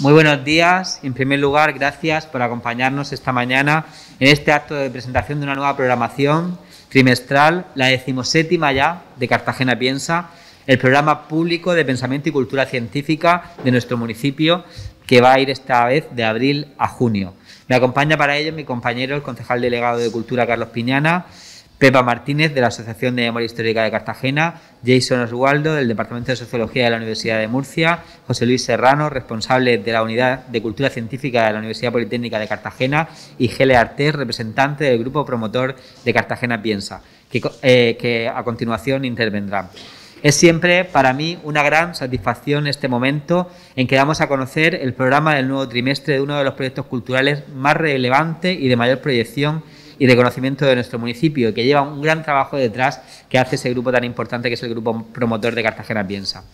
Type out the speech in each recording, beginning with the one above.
Muy buenos días. En primer lugar, gracias por acompañarnos esta mañana en este acto de presentación de una nueva programación trimestral, la decimoséptima ya de Cartagena Piensa, el programa público de pensamiento y cultura científica de nuestro municipio, que va a ir esta vez de abril a junio. Me acompaña para ello mi compañero, el concejal delegado de Cultura, Carlos Piñana, Pepa Martínez, de la Asociación de Memoria Histórica de Cartagena, Jason Oswaldo, del Departamento de Sociología de la Universidad de Murcia, José Luis Serrano, responsable de la Unidad de Cultura Científica de la Universidad Politécnica de Cartagena, y Gele Artés, representante del Grupo Promotor de Cartagena Piensa, que, eh, que a continuación intervendrá. Es siempre para mí una gran satisfacción este momento en que damos a conocer el programa del nuevo trimestre de uno de los proyectos culturales más relevantes y de mayor proyección y de conocimiento de nuestro municipio, que lleva un gran trabajo detrás que hace ese grupo tan importante que es el grupo promotor de Cartagena Piensa.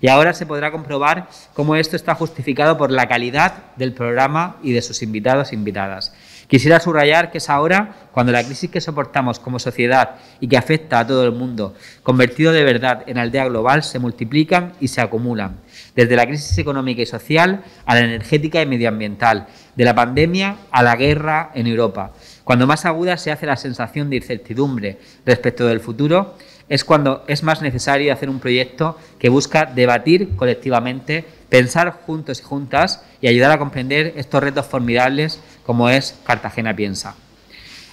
Y ahora se podrá comprobar cómo esto está justificado por la calidad del programa y de sus invitados e invitadas. Quisiera subrayar que es ahora cuando la crisis que soportamos como sociedad y que afecta a todo el mundo, convertido de verdad en aldea global, se multiplican y se acumulan, desde la crisis económica y social a la energética y medioambiental, de la pandemia a la guerra en Europa. Cuando más aguda se hace la sensación de incertidumbre respecto del futuro, es cuando es más necesario hacer un proyecto que busca debatir colectivamente, pensar juntos y juntas y ayudar a comprender estos retos formidables como es Cartagena Piensa.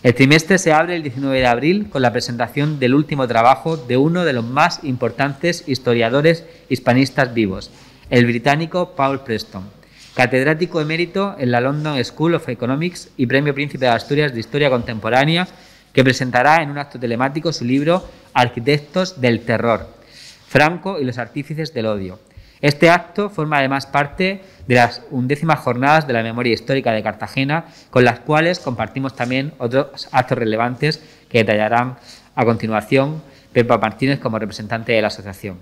El trimestre se abre el 19 de abril con la presentación del último trabajo de uno de los más importantes historiadores hispanistas vivos, el británico Paul Preston catedrático emérito en la London School of Economics y Premio Príncipe de Asturias de Historia Contemporánea, que presentará en un acto telemático su libro Arquitectos del Terror, Franco y los Artífices del Odio. Este acto forma además parte de las undécimas jornadas de la memoria histórica de Cartagena, con las cuales compartimos también otros actos relevantes que detallarán a continuación Pepa Martínez como representante de la asociación.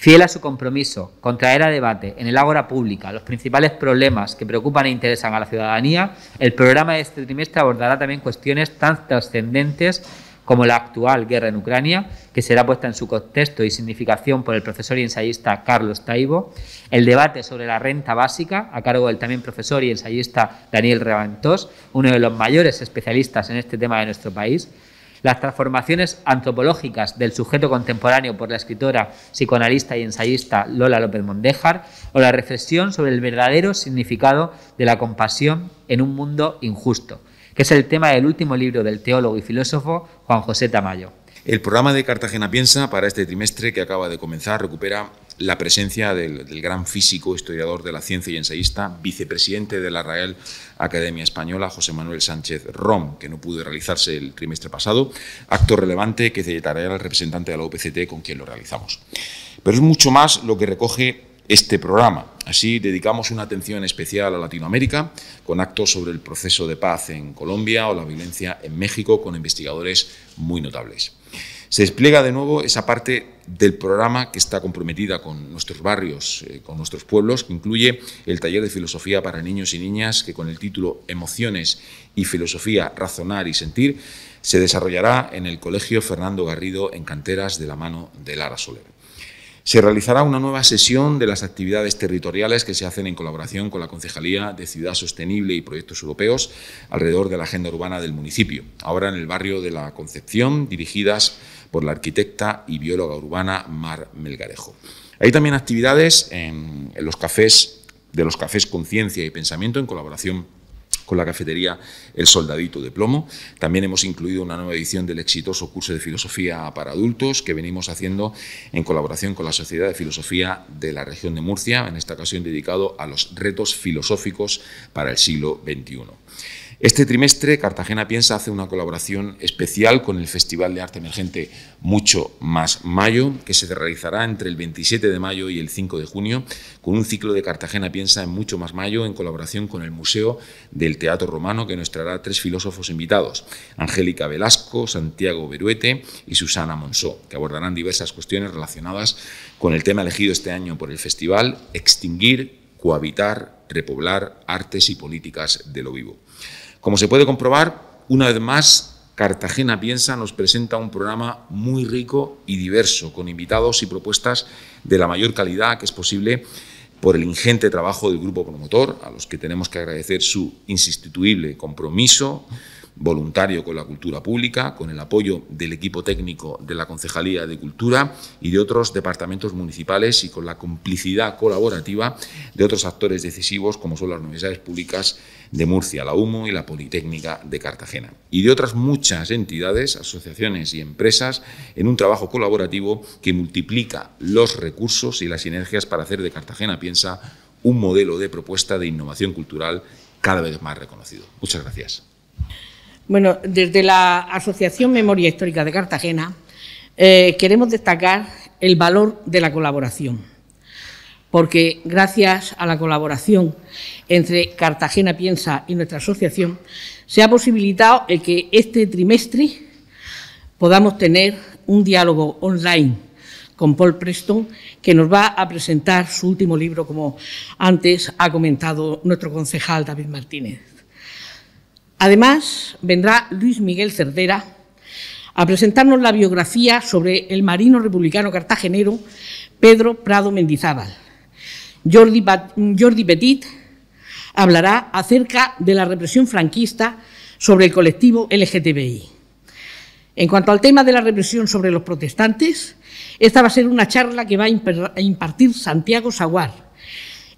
Fiel a su compromiso, traer a debate en el ágora pública los principales problemas que preocupan e interesan a la ciudadanía, el programa de este trimestre abordará también cuestiones tan trascendentes como la actual guerra en Ucrania, que será puesta en su contexto y significación por el profesor y ensayista Carlos Taibo, el debate sobre la renta básica, a cargo del también profesor y ensayista Daniel Reventós, uno de los mayores especialistas en este tema de nuestro país, las transformaciones antropológicas del sujeto contemporáneo por la escritora, psicoanalista y ensayista Lola López Mondéjar, o la reflexión sobre el verdadero significado de la compasión en un mundo injusto, que es el tema del último libro del teólogo y filósofo Juan José Tamayo. El programa de Cartagena Piensa para este trimestre que acaba de comenzar recupera la presencia del, gran físico, historiador de la ciencia y ensayista, vicepresidente de la Real Academia Española, José Manuel Sánchez Rom, que no pudo realizarse el trimestre pasado, acto relevante que detallará el representante de la OPCT con quien lo realizamos. Pero es mucho más lo que recoge este programa. Así dedicamos una atención especial a Latinoamérica, con actos sobre el proceso de paz en Colombia o la violencia en México, con investigadores muy notables. Se despliega de nuevo esa parte del programa que está comprometida con nuestros barrios, eh, con nuestros pueblos, que incluye el taller de filosofía para niños y niñas, que con el título Emociones y Filosofía, Razonar y Sentir, se desarrollará en el Colegio Fernando Garrido en Canteras de la mano de Lara Soler. Se realizará una nueva sesión de las actividades territoriales que se hacen en colaboración con la Concejalía de Ciudad Sostenible y Proyectos Europeos alrededor de la agenda urbana del municipio, ahora en el barrio de la Concepción, dirigidas por la arquitecta y bióloga urbana Mar Melgarejo. Hay también actividades en, los cafés, de los cafés Conciencia y Pensamiento en colaboración con la cafetería El Soldadito de Plomo. También hemos incluido una nueva edición del exitoso curso de filosofía para adultos que venimos haciendo en colaboración con la Sociedad de Filosofía de la región de Murcia, en esta ocasión dedicado a los retos filosóficos para el siglo XXI. Este trimestre, Cartagena Piensa hace una colaboración especial con el Festival de Arte Emergente Mucho Más Mayo, que se realizará entre el 27 de mayo y el 5 de junio, con un ciclo de Cartagena Piensa en Mucho Más Mayo en colaboración con el Museo del Teatro Romano, que nos traerá tres filósofos invitados, Angélica Velasco, Santiago Beruete y Susana Monsó, que abordarán diversas cuestiones relacionadas con el tema elegido este año por el festival, extinguir, cohabitar, repoblar, artes y políticas de lo vivo. Como se puede comprobar, una vez más, Cartagena Piensa nos presenta un programa muy rico y diverso, con invitados y propuestas de la mayor calidad que es posible por el ingente trabajo del grupo promotor, a los que tenemos que agradecer su insustituible compromiso, voluntario con la cultura pública, con el apoyo del equipo técnico de la Concejalía de Cultura y de otros departamentos municipales y con la complicidad colaborativa de otros actores decisivos como son las universidades públicas de Murcia, la UMO y la Politécnica de Cartagena y de otras muchas entidades, asociaciones y empresas en un trabajo colaborativo que multiplica los recursos y las sinergias para hacer de Cartagena Piensa un modelo de propuesta de innovación cultural cada vez más reconocido. Muchas gracias. Bueno, desde la Asociación Memoria Histórica de Cartagena eh, queremos destacar el valor de la colaboración, porque gracias a la colaboración entre Cartagena Piensa y nuestra asociación se ha posibilitado el que este trimestre podamos tener un diálogo online con Paul Preston, que nos va a presentar su último libro, como antes ha comentado nuestro concejal David Martínez. Además, vendrá Luis Miguel Cerdera a presentarnos la biografía sobre el marino republicano cartagenero Pedro Prado Mendizábal. Jordi, Petit hablará acerca de la represión franquista sobre el colectivo LGTBI. En cuanto al tema de la represión sobre los protestantes, esta va a ser una charla que va a impartir Santiago Saguar.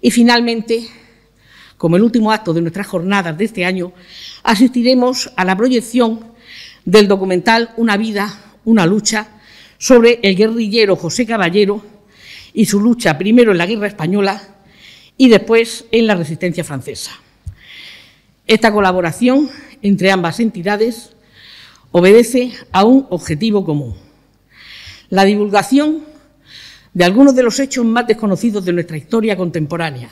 Y finalmente, como el último acto de nuestras jornadas de este año, asistiremos a la proyección del documental Una vida, una lucha, sobre el guerrillero José Caballero y su lucha primero en la guerra española y después en la resistencia francesa. Esta colaboración entre ambas entidades obedece a un objetivo común, la divulgación de algunos de los hechos más desconocidos de nuestra historia contemporánea,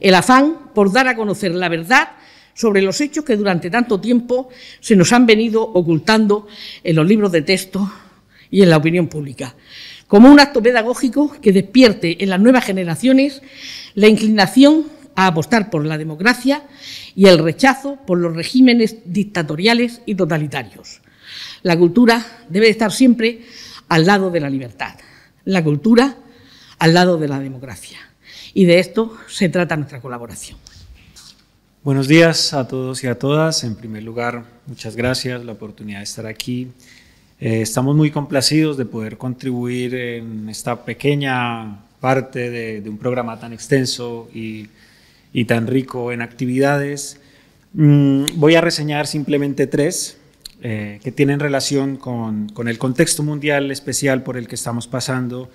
el afán por dar a conocer la verdad sobre los hechos que durante tanto tiempo se nos han venido ocultando en los libros de texto y en la opinión pública, como un acto pedagógico que despierte en las nuevas generaciones la inclinación a apostar por la democracia y el rechazo por los regímenes dictatoriales y totalitarios. La cultura debe estar siempre al lado de la libertad, la cultura al lado de la democracia y de esto se trata nuestra colaboración. Buenos días a todos y a todas. En primer lugar, muchas gracias la oportunidad de estar aquí. Eh, estamos muy complacidos de poder contribuir en esta pequeña parte de, un programa tan extenso y, tan rico en actividades. Mm, voy a reseñar simplemente tres eh, que tienen relación con el contexto mundial especial por el que estamos pasando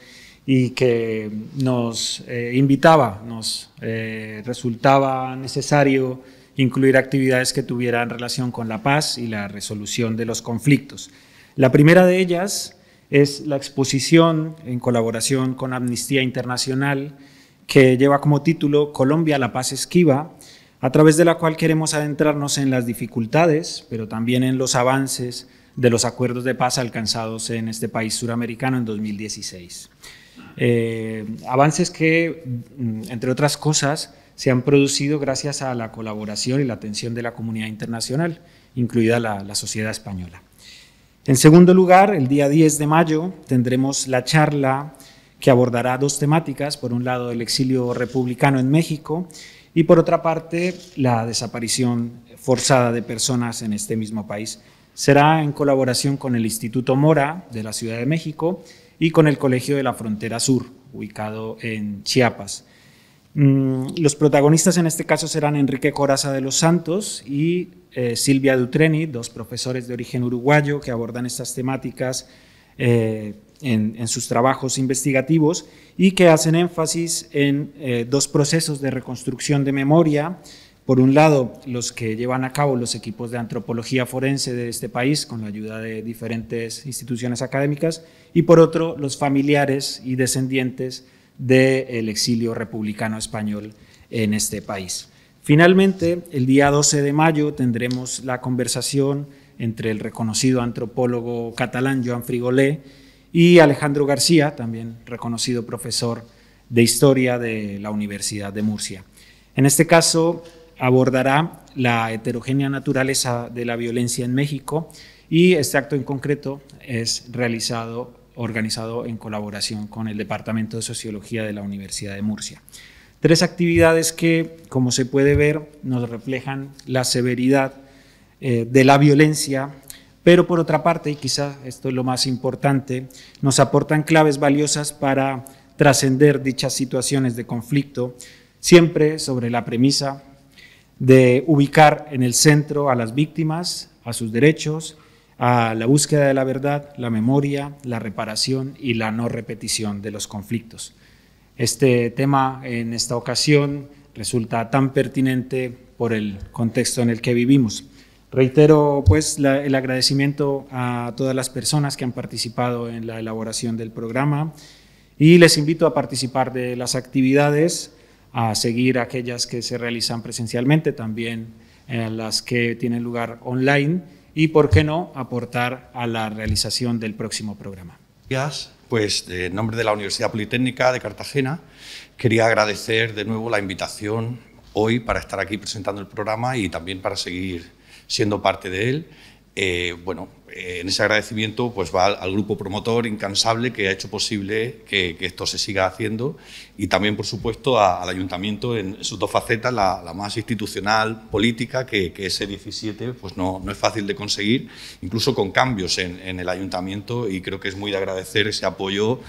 y que nos eh, invitaba, nos eh, resultaba necesario incluir actividades que tuvieran relación con la paz y la resolución de los conflictos. La primera de ellas es la exposición en colaboración con Amnistía Internacional que lleva como título Colombia, la paz esquiva, a través de la cual queremos adentrarnos en las dificultades, pero también en los avances de los acuerdos de paz alcanzados en este país suramericano en 2016. Eh, avances que, mm, entre otras cosas, se han producido gracias a la colaboración y la atención de la comunidad internacional, incluida la, la sociedad española. En segundo lugar, el día 10 de mayo tendremos la charla que abordará dos temáticas, por un lado el exilio republicano en México y por otra parte la desaparición forzada de personas en este mismo país. Será en colaboración con el Instituto Mora de la Ciudad de México y con el Colegio de la Frontera Sur, ubicado en Chiapas. Mm, los protagonistas en este caso serán Enrique Coraza de los Santos y eh, Silvia Dutreni, dos profesores de origen uruguayo que abordan estas temáticas eh, en, sus trabajos investigativos y que hacen énfasis en eh, dos procesos de reconstrucción de memoria por un lado, los que llevan a cabo los equipos de antropología forense de este país, con la ayuda de diferentes instituciones académicas, y por otro, los familiares y descendientes del exilio republicano español en este país. Finalmente, el día 12 de mayo tendremos la conversación entre el reconocido antropólogo catalán Joan Frigolé y Alejandro García, también reconocido profesor de historia de la Universidad de Murcia. En este caso, abordará la heterogénea naturaleza de la violencia en México y este acto en concreto es realizado, organizado en colaboración con el Departamento de Sociología de la Universidad de Murcia. Tres actividades que, como se puede ver, nos reflejan la severidad eh, de la violencia, pero por otra parte, y quizá esto es lo más importante, nos aportan claves valiosas para trascender dichas situaciones de conflicto, siempre sobre la premisa de ubicar en el centro a las víctimas, a sus derechos, a la búsqueda de la verdad, la memoria, la reparación y la no repetición de los conflictos. Este tema en esta ocasión resulta tan pertinente por el contexto en el que vivimos. Reitero pues el agradecimiento a todas las personas que han participado en la elaboración del programa y les invito a participar de las actividades a seguir aquellas que se realizan presencialmente, también eh, las que tienen lugar online y, por qué no, aportar a la realización del próximo programa. Gracias. Pues en nombre de la Universidad Politécnica de Cartagena, quería agradecer de nuevo la invitación hoy para estar aquí presentando el programa y también para seguir siendo parte de él. Eh, bueno, en ese agradecimiento pues va al, grupo promotor incansable que ha hecho posible que, esto se siga haciendo y también, por supuesto, al ayuntamiento en sus dos facetas, la, más institucional, política, que, ese 17 pues no, no es fácil de conseguir, incluso con cambios en, en el ayuntamiento y creo que es muy de agradecer ese apoyo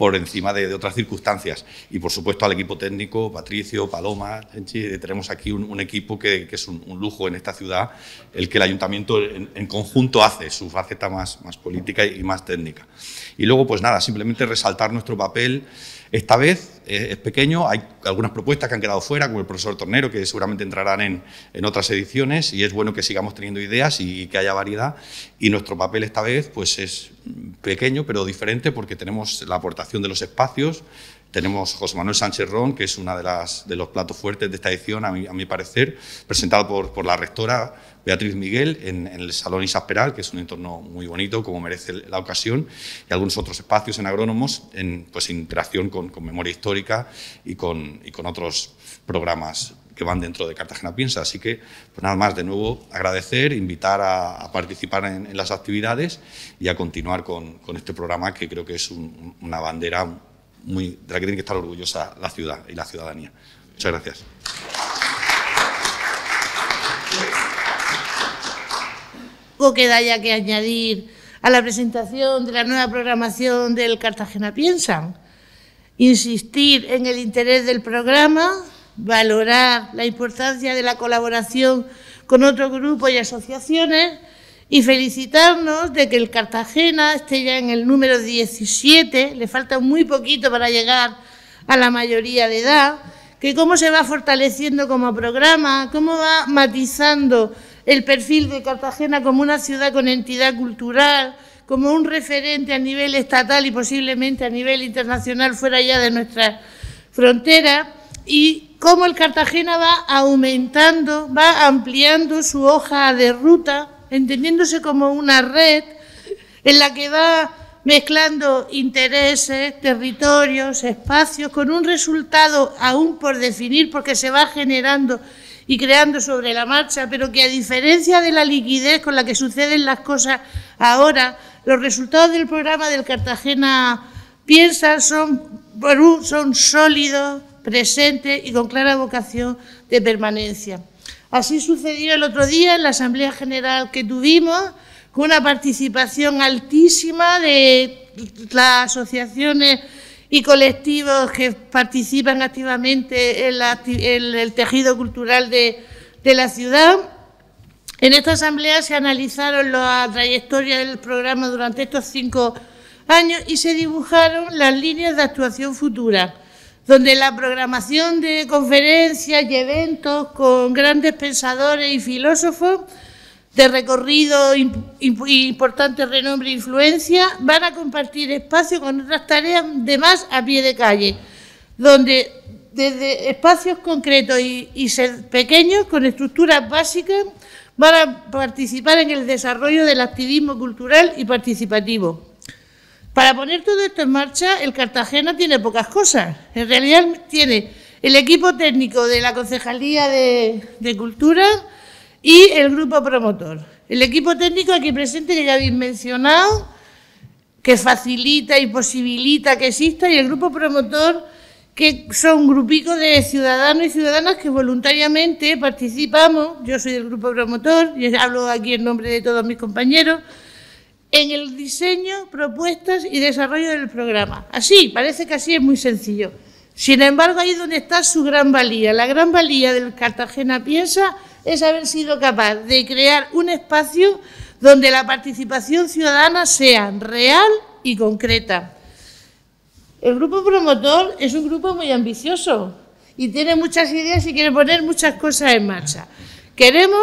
por encima de, otras circunstancias. Y por supuesto al equipo técnico, Patricio, Paloma, Enchi, eh, tenemos aquí un, equipo que, es un, lujo en esta ciudad, el que el ayuntamiento en, conjunto hace, su faceta más, más política y más técnica. Y luego, pues nada, simplemente resaltar nuestro papel. Esta vez eh, es pequeño, hay algunas propuestas que han quedado fuera, como el profesor Tornero, que seguramente entrarán en, en otras ediciones, y es bueno que sigamos teniendo ideas y, que haya variedad. Y nuestro papel esta vez pues es pequeño, pero diferente, porque tenemos la aportación de los espacios, tenemos José Manuel Sánchez Ron, que es uno de, de los platos fuertes de esta edición, a mi, parecer, presentado por, por, la rectora Beatriz Miguel en, el Salón Isasperal, que es un entorno muy bonito, como merece la ocasión, y algunos otros espacios en agrónomos, en, pues, interacción con, memoria histórica y con, con otros programas que van dentro de Cartagena Piensa. Así que, pues nada más, de nuevo agradecer, invitar a, participar en, las actividades y a continuar con, este programa que creo que es una bandera de la que tiene que estar orgullosa la ciudad y la ciudadanía. Muchas gracias. ¿O queda ya que añadir a la presentación de la nueva programación del Cartagena Piensan. Insistir en el interés del programa, valorar la importancia de la colaboración con otros grupos y asociaciones y felicitarnos de que el Cartagena esté ya en el número 17, le falta muy poquito para llegar a la mayoría de edad, que cómo se va fortaleciendo como programa, cómo va matizando el perfil de Cartagena como una ciudad con entidad cultural, como un referente a nivel estatal y posiblemente a nivel internacional fuera ya de nuestra frontera, y cómo el Cartagena va aumentando, va ampliando su hoja de ruta entendiéndose como una red en la que va mezclando intereses, territorios, espacios, con un resultado aún por definir, porque se va generando y creando sobre la marcha, pero que a diferencia de la liquidez con la que suceden las cosas ahora, los resultados del programa del Cartagena Piensa son, son sólidos, presentes y con clara vocación de permanencia. Así sucedió el otro día en la Asamblea General que tuvimos, con una participación altísima de las asociaciones y colectivos que participan activamente en, el tejido cultural de, la ciudad. En esta asamblea se analizaron la trayectoria del programa durante estos cinco años y se dibujaron las líneas de actuación futura donde la programación de conferencias y eventos con grandes pensadores y filósofos de recorrido importante renombre e influencia van a compartir espacio con otras tareas de más a pie de calle, donde desde espacios concretos y, pequeños con estructuras básicas van a participar en el desarrollo del activismo cultural y participativo. Para poner todo esto en marcha, el Cartagena tiene pocas cosas. En realidad tiene el equipo técnico de la Concejalía de, Cultura y el grupo promotor. El equipo técnico aquí presente que ya habéis mencionado, que facilita y posibilita que exista, y el grupo promotor, que son un grupico de ciudadanos y ciudadanas que voluntariamente participamos. Yo soy del grupo promotor y hablo aquí en nombre de todos mis compañeros en el diseño, propuestas y desarrollo del programa. Así, parece que así es muy sencillo. Sin embargo, ahí donde está su gran valía. La gran valía del Cartagena Piensa es haber sido capaz de crear un espacio donde la participación ciudadana sea real y concreta. El grupo promotor es un grupo muy ambicioso y tiene muchas ideas y quiere poner muchas cosas en marcha. Queremos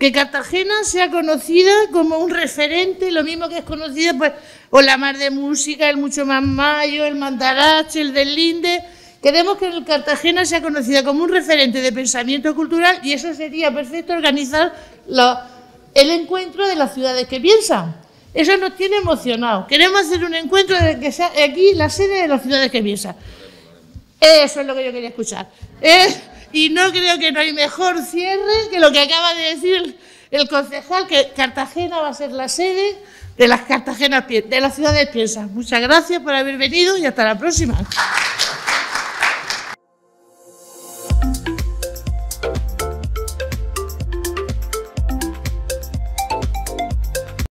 que Cartagena sea conocida como un referente, lo mismo que es conocida pues, o la Mar de Música, el Mucho Más Mayo, el Mandarache, el del Linde. Queremos que Cartagena sea conocida como un referente de pensamiento cultural y eso sería perfecto organizar el encuentro de las ciudades que piensan. Eso nos tiene emocionado. Queremos hacer un encuentro de que sea aquí la sede de las ciudades que piensan. Eso es lo que yo quería escuchar. Eh, y no creo que no hay mejor cierre que lo que acaba de decir el concejal, que Cartagena va a ser la sede de las Cartagenas, de las ciudades piensas. Muchas gracias por haber venido y hasta la próxima.